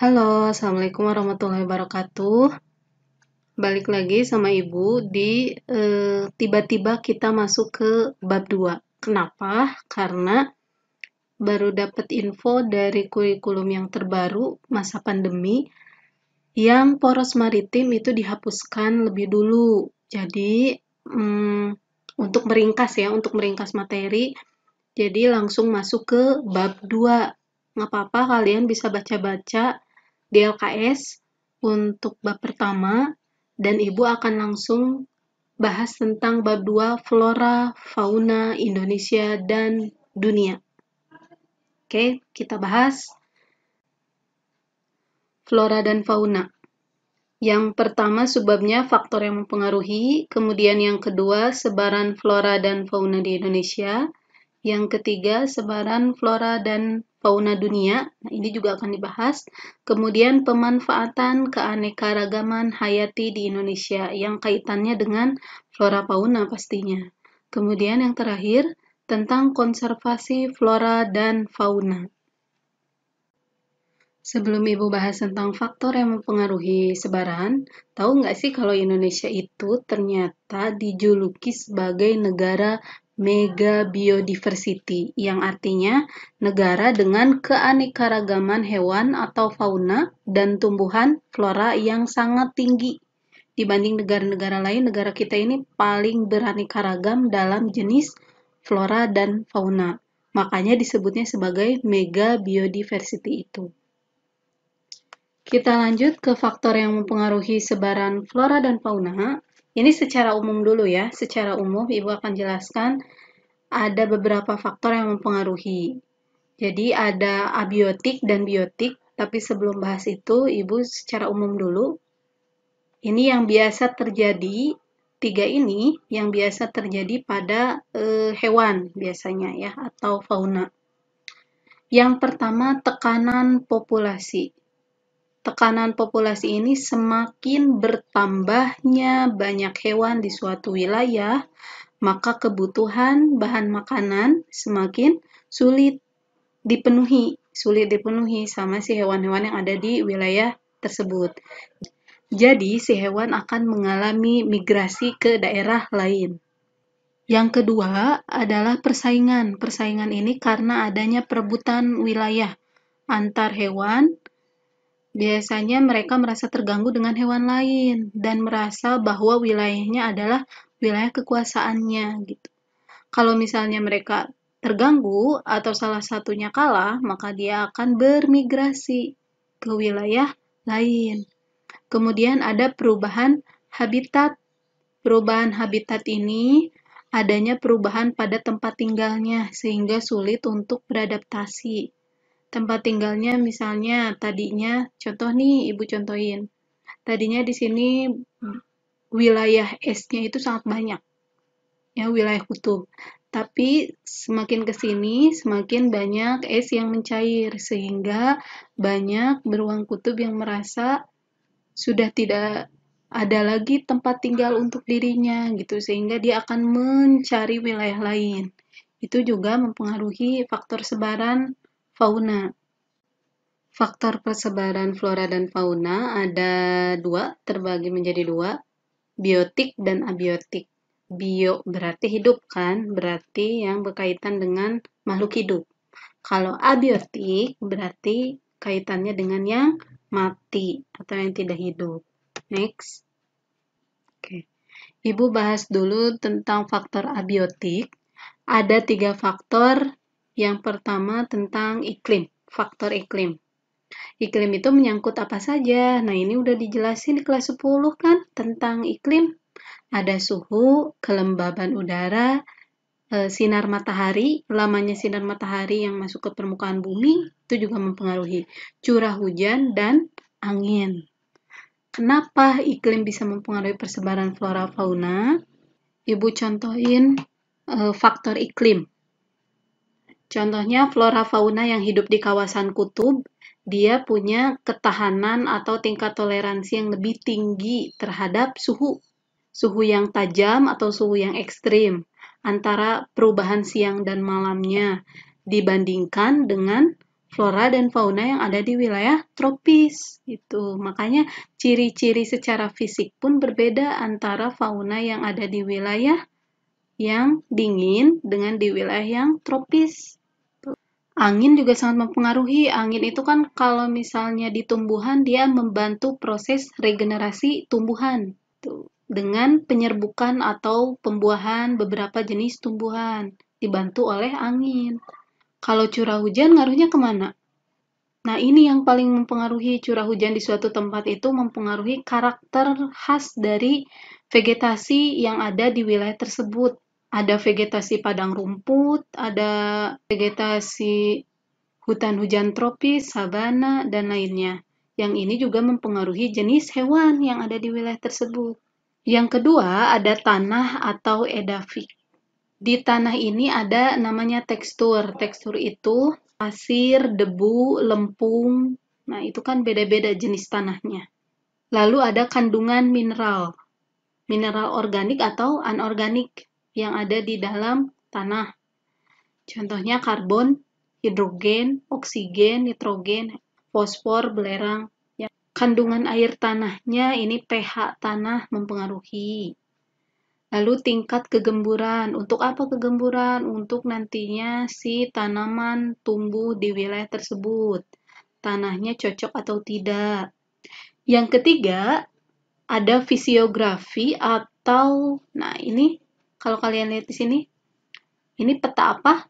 Halo, Assalamualaikum warahmatullahi wabarakatuh. Balik lagi sama Ibu di eh, tiba-tiba e, kita masuk ke bab 2. Kenapa? Karena baru dapat info dari kurikulum yang terbaru masa pandemi yang poros maritim itu dihapuskan lebih dulu. Jadi, mm, untuk meringkas ya, untuk meringkas materi, jadi langsung masuk ke bab 2. Nggak apa-apa, kalian bisa baca-baca DLKS untuk bab pertama dan Ibu akan langsung bahas tentang bab 2 flora, fauna Indonesia dan dunia. Oke, kita bahas flora dan fauna. Yang pertama sebabnya faktor yang mempengaruhi, kemudian yang kedua sebaran flora dan fauna di Indonesia, yang ketiga sebaran flora dan fauna dunia. Nah, ini juga akan dibahas. Kemudian pemanfaatan keanekaragaman hayati di Indonesia yang kaitannya dengan flora fauna pastinya. Kemudian yang terakhir tentang konservasi flora dan fauna. Sebelum Ibu bahas tentang faktor yang mempengaruhi sebaran, tahu nggak sih kalau Indonesia itu ternyata dijuluki sebagai negara Mega megabiodiversity yang artinya negara dengan keanekaragaman hewan atau fauna dan tumbuhan flora yang sangat tinggi. Dibanding negara-negara lain, negara kita ini paling beraneka ragam dalam jenis flora dan fauna. Makanya disebutnya sebagai mega biodiversity itu. Kita lanjut ke faktor yang mempengaruhi sebaran flora dan fauna, ini secara umum dulu ya. Secara umum Ibu akan jelaskan ada beberapa faktor yang mempengaruhi. Jadi ada abiotik dan biotik, tapi sebelum bahas itu Ibu secara umum dulu. Ini yang biasa terjadi tiga ini yang biasa terjadi pada e, hewan biasanya ya atau fauna. Yang pertama tekanan populasi tekanan populasi ini semakin bertambahnya banyak hewan di suatu wilayah, maka kebutuhan bahan makanan semakin sulit dipenuhi, sulit dipenuhi sama si hewan-hewan yang ada di wilayah tersebut. Jadi, si hewan akan mengalami migrasi ke daerah lain. Yang kedua adalah persaingan. Persaingan ini karena adanya perebutan wilayah antar hewan Biasanya mereka merasa terganggu dengan hewan lain dan merasa bahwa wilayahnya adalah wilayah kekuasaannya gitu. Kalau misalnya mereka terganggu atau salah satunya kalah, maka dia akan bermigrasi ke wilayah lain. Kemudian ada perubahan habitat. Perubahan habitat ini adanya perubahan pada tempat tinggalnya sehingga sulit untuk beradaptasi tempat tinggalnya misalnya tadinya contoh nih Ibu contohin. Tadinya di sini wilayah esnya itu sangat banyak. Ya, wilayah kutub. Tapi semakin ke sini semakin banyak es yang mencair sehingga banyak beruang kutub yang merasa sudah tidak ada lagi tempat tinggal untuk dirinya gitu sehingga dia akan mencari wilayah lain. Itu juga mempengaruhi faktor sebaran Fauna. Faktor persebaran flora dan fauna ada dua, terbagi menjadi dua, biotik dan abiotik. Bio berarti hidup kan, berarti yang berkaitan dengan makhluk hidup. Kalau abiotik berarti kaitannya dengan yang mati atau yang tidak hidup. Next. Oke. Ibu bahas dulu tentang faktor abiotik. Ada tiga faktor yang pertama tentang iklim, faktor iklim. Iklim itu menyangkut apa saja? Nah, ini udah dijelasin di kelas 10 kan tentang iklim. Ada suhu, kelembaban udara, eh, sinar matahari, lamanya sinar matahari yang masuk ke permukaan bumi itu juga mempengaruhi curah hujan dan angin. Kenapa iklim bisa mempengaruhi persebaran flora fauna? Ibu contohin eh, faktor iklim. Contohnya flora fauna yang hidup di kawasan kutub, dia punya ketahanan atau tingkat toleransi yang lebih tinggi terhadap suhu. Suhu yang tajam atau suhu yang ekstrim antara perubahan siang dan malamnya dibandingkan dengan flora dan fauna yang ada di wilayah tropis itu makanya ciri-ciri secara fisik pun berbeda antara fauna yang ada di wilayah yang dingin dengan di wilayah yang tropis Angin juga sangat mempengaruhi. Angin itu kan kalau misalnya di tumbuhan dia membantu proses regenerasi tumbuhan tuh dengan penyerbukan atau pembuahan beberapa jenis tumbuhan dibantu oleh angin. Kalau curah hujan ngaruhnya kemana? Nah, ini yang paling mempengaruhi curah hujan di suatu tempat itu mempengaruhi karakter khas dari vegetasi yang ada di wilayah tersebut ada vegetasi padang rumput, ada vegetasi hutan hujan tropis, sabana, dan lainnya. Yang ini juga mempengaruhi jenis hewan yang ada di wilayah tersebut. Yang kedua, ada tanah atau edafik. Di tanah ini ada namanya tekstur. Tekstur itu pasir, debu, lempung. Nah, itu kan beda-beda jenis tanahnya. Lalu ada kandungan mineral. Mineral organik atau anorganik yang ada di dalam tanah. Contohnya karbon, hidrogen, oksigen, nitrogen, fosfor, belerang. Ya. Kandungan air tanahnya ini pH tanah mempengaruhi. Lalu tingkat kegemburan. Untuk apa kegemburan? Untuk nantinya si tanaman tumbuh di wilayah tersebut. Tanahnya cocok atau tidak. Yang ketiga, ada fisiografi atau nah ini kalau kalian lihat di sini, ini peta apa?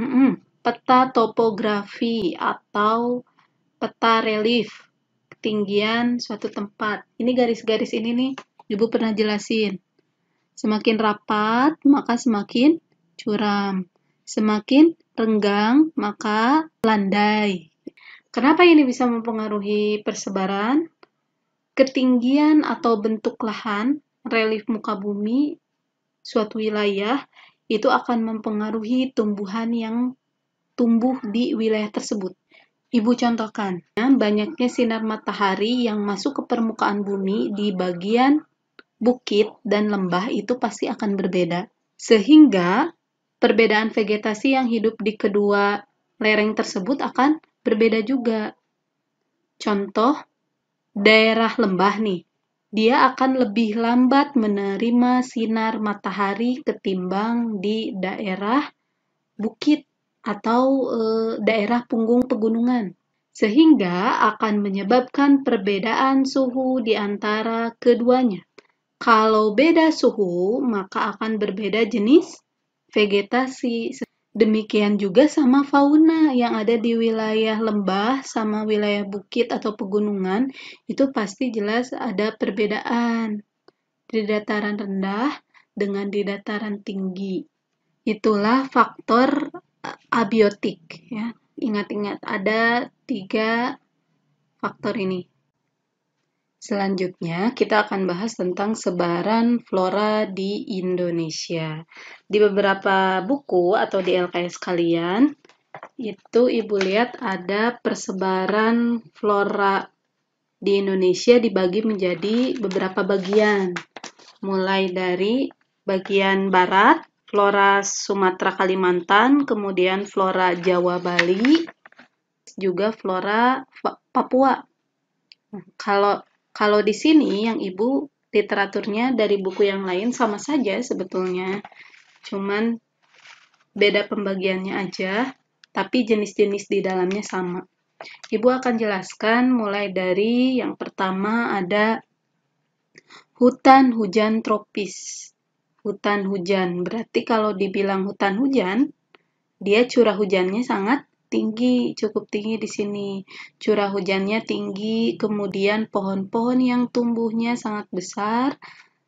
Mm -mm, peta topografi atau peta relief ketinggian suatu tempat. Ini garis-garis ini nih, Ibu pernah jelasin. Semakin rapat, maka semakin curam. Semakin renggang, maka landai. Kenapa ini bisa mempengaruhi persebaran? Ketinggian atau bentuk lahan relief muka bumi suatu wilayah itu akan mempengaruhi tumbuhan yang tumbuh di wilayah tersebut. Ibu contohkan, banyaknya sinar matahari yang masuk ke permukaan bumi di bagian bukit dan lembah itu pasti akan berbeda. Sehingga perbedaan vegetasi yang hidup di kedua lereng tersebut akan berbeda juga. Contoh, daerah lembah nih dia akan lebih lambat menerima sinar matahari ketimbang di daerah bukit atau e, daerah punggung pegunungan, sehingga akan menyebabkan perbedaan suhu di antara keduanya. Kalau beda suhu, maka akan berbeda jenis vegetasi. Demikian juga sama fauna yang ada di wilayah lembah sama wilayah bukit atau pegunungan, itu pasti jelas ada perbedaan di dataran rendah dengan di dataran tinggi. Itulah faktor eh, abiotik ya. Ingat-ingat ada tiga faktor ini. Selanjutnya, kita akan bahas tentang sebaran flora di Indonesia. Di beberapa buku atau di LKS kalian, itu Ibu lihat ada persebaran flora di Indonesia dibagi menjadi beberapa bagian. Mulai dari bagian barat, flora Sumatera Kalimantan, kemudian flora Jawa Bali, juga flora Papua. kalau kalau di sini yang ibu literaturnya dari buku yang lain sama saja sebetulnya. Cuman beda pembagiannya aja, tapi jenis-jenis di dalamnya sama. Ibu akan jelaskan mulai dari yang pertama ada hutan hujan tropis. Hutan hujan berarti kalau dibilang hutan hujan, dia curah hujannya sangat tinggi, cukup tinggi di sini. Curah hujannya tinggi, kemudian pohon-pohon yang tumbuhnya sangat besar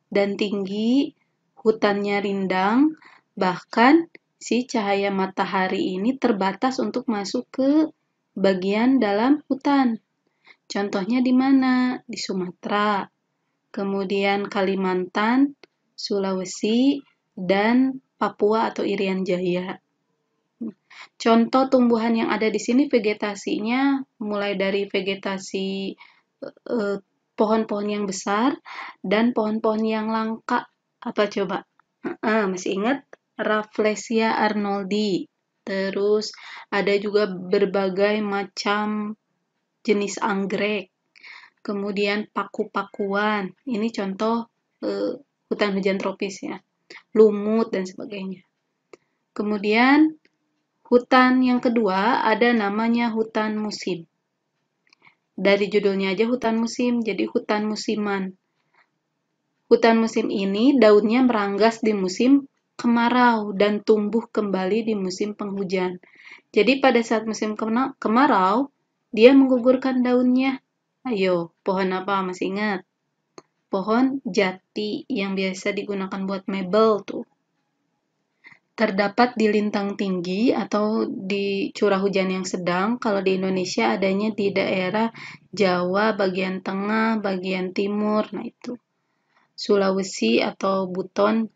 dan tinggi, hutannya rindang, bahkan si cahaya matahari ini terbatas untuk masuk ke bagian dalam hutan. Contohnya di mana? Di Sumatera, kemudian Kalimantan, Sulawesi, dan Papua atau Irian Jaya. Contoh tumbuhan yang ada di sini vegetasinya mulai dari vegetasi pohon eh, pohon-pohon yang besar dan pohon-pohon yang langka. Apa coba? Uh, masih ingat? Rafflesia arnoldi. Terus ada juga berbagai macam jenis anggrek. Kemudian paku-pakuan. Ini contoh eh, hutan hujan tropis ya. Lumut dan sebagainya. Kemudian Hutan yang kedua ada namanya hutan musim. Dari judulnya aja hutan musim, jadi hutan musiman. Hutan musim ini daunnya meranggas di musim kemarau dan tumbuh kembali di musim penghujan. Jadi pada saat musim kemarau, dia menggugurkan daunnya. Ayo, pohon apa masih ingat? Pohon jati yang biasa digunakan buat mebel tuh terdapat di lintang tinggi atau di curah hujan yang sedang. Kalau di Indonesia adanya di daerah Jawa bagian tengah, bagian timur. Nah, itu. Sulawesi atau Buton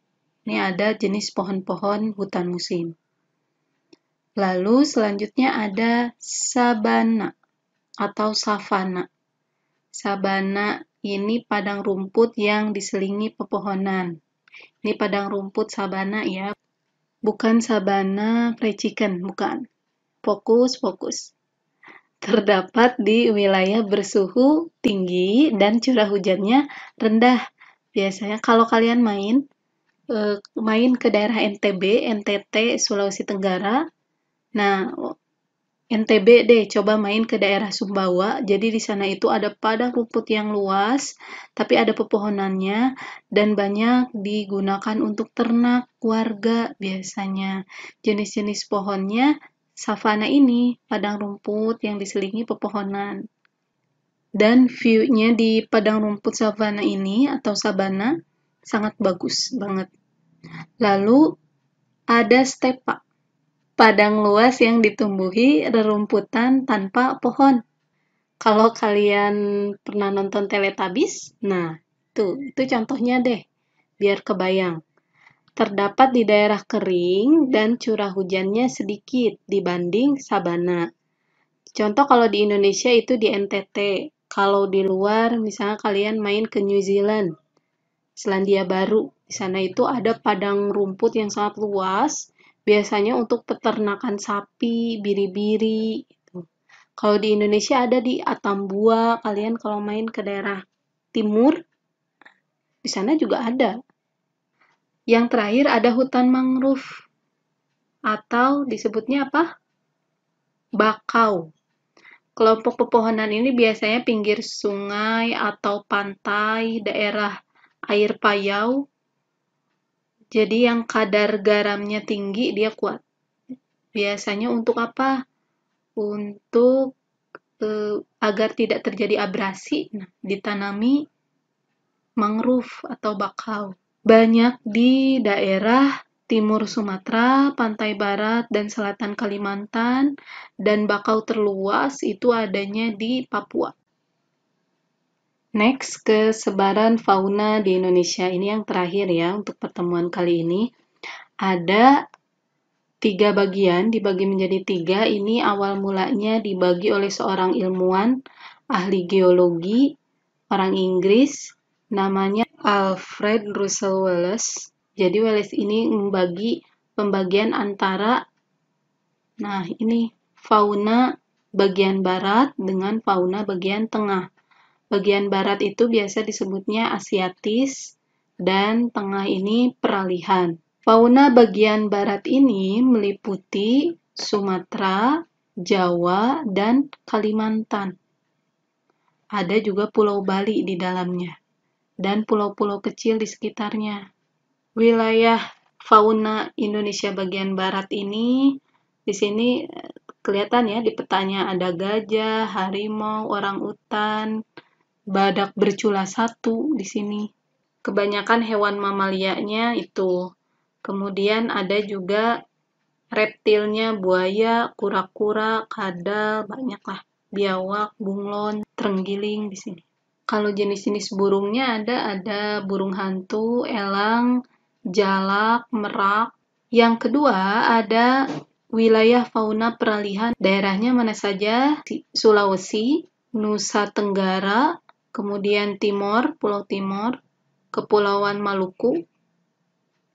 ini ada jenis pohon-pohon hutan musim. Lalu selanjutnya ada sabana atau savana. Sabana ini padang rumput yang diselingi pepohonan. Ini padang rumput sabana ya bukan sabana fried chicken, bukan. Fokus, fokus. Terdapat di wilayah bersuhu tinggi dan curah hujannya rendah. Biasanya kalau kalian main, eh, main ke daerah NTB, NTT, Sulawesi Tenggara, nah NTB deh, coba main ke daerah Sumbawa. Jadi di sana itu ada padang rumput yang luas, tapi ada pepohonannya dan banyak digunakan untuk ternak warga biasanya. Jenis-jenis pohonnya savana ini, padang rumput yang diselingi pepohonan. Dan view-nya di padang rumput savana ini atau sabana sangat bagus banget. Lalu ada stepak padang luas yang ditumbuhi rerumputan tanpa pohon. Kalau kalian pernah nonton Teletubbies, nah tuh itu contohnya deh, biar kebayang. Terdapat di daerah kering dan curah hujannya sedikit dibanding sabana. Contoh kalau di Indonesia itu di NTT, kalau di luar misalnya kalian main ke New Zealand, Selandia Baru, di sana itu ada padang rumput yang sangat luas, biasanya untuk peternakan sapi, biri-biri. Gitu. Kalau di Indonesia ada di Atambua, kalian kalau main ke daerah timur, di sana juga ada. Yang terakhir ada hutan mangrove atau disebutnya apa? Bakau. Kelompok pepohonan ini biasanya pinggir sungai atau pantai, daerah air payau, jadi yang kadar garamnya tinggi dia kuat. Biasanya untuk apa? Untuk eh, agar tidak terjadi abrasi, nah, ditanami mangrove atau bakau. Banyak di daerah timur Sumatera, pantai barat dan selatan Kalimantan dan bakau terluas itu adanya di Papua. Next, kesebaran fauna di Indonesia. Ini yang terakhir ya untuk pertemuan kali ini. Ada tiga bagian, dibagi menjadi tiga. Ini awal mulanya dibagi oleh seorang ilmuwan, ahli geologi, orang Inggris, namanya Alfred Russel Wallace. Jadi Wallace ini membagi pembagian antara, nah ini fauna bagian barat dengan fauna bagian tengah. Bagian barat itu biasa disebutnya Asiatis dan tengah ini peralihan. Fauna bagian barat ini meliputi Sumatera, Jawa, dan Kalimantan. Ada juga Pulau Bali di dalamnya dan pulau-pulau kecil di sekitarnya. Wilayah fauna Indonesia bagian barat ini di sini eh, kelihatan ya di petanya ada gajah, harimau, orang utan, badak bercula satu di sini. Kebanyakan hewan mamalianya itu. Kemudian ada juga reptilnya buaya, kura-kura, kadal, banyaklah. Biawak, bunglon, terenggiling di sini. Kalau jenis-jenis burungnya ada ada burung hantu, elang, jalak, merak. Yang kedua ada wilayah fauna peralihan daerahnya mana saja? Sulawesi, Nusa Tenggara, kemudian Timor, Pulau Timor, Kepulauan Maluku,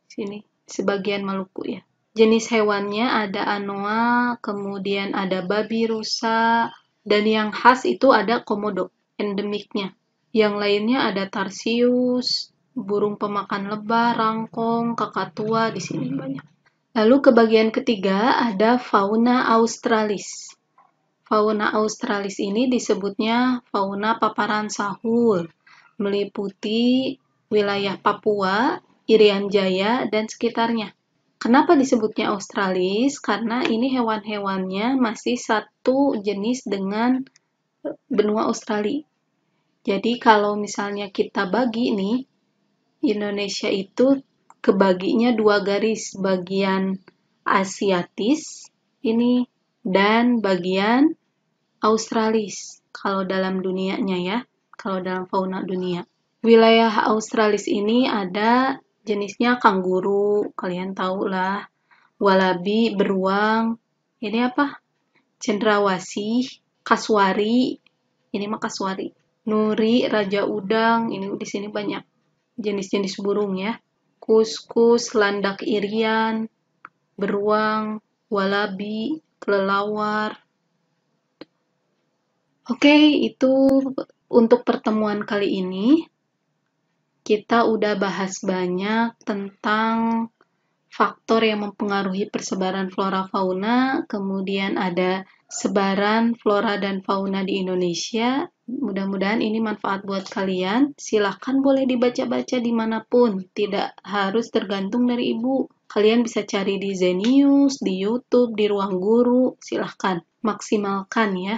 sini, sebagian Maluku ya. Jenis hewannya ada anoa, kemudian ada babi rusa, dan yang khas itu ada komodo, endemiknya. Yang lainnya ada tarsius, burung pemakan lebah, rangkong, kakatua, di sini banyak. Lalu ke bagian ketiga ada fauna australis. Fauna Australis ini disebutnya fauna paparan sahul, meliputi wilayah Papua, Irian Jaya, dan sekitarnya. Kenapa disebutnya Australis? Karena ini hewan-hewannya masih satu jenis dengan benua Australia. Jadi kalau misalnya kita bagi nih, Indonesia itu kebaginya dua garis, bagian Asiatis ini dan bagian australis kalau dalam dunianya ya, kalau dalam fauna dunia. Wilayah australis ini ada jenisnya kanguru, kalian tahu lah, walabi, beruang, ini apa? Cendrawasih, kaswari, ini mah kaswari. Nuri, raja udang, ini di sini banyak jenis-jenis burung ya. Kuskus, landak irian, beruang, walabi, kelelawar, Oke, itu untuk pertemuan kali ini. Kita udah bahas banyak tentang faktor yang mempengaruhi persebaran flora fauna, kemudian ada sebaran flora dan fauna di Indonesia. Mudah-mudahan ini manfaat buat kalian. Silahkan boleh dibaca-baca dimanapun, tidak harus tergantung dari ibu. Kalian bisa cari di Zenius, di YouTube, di Ruang Guru, silahkan maksimalkan ya.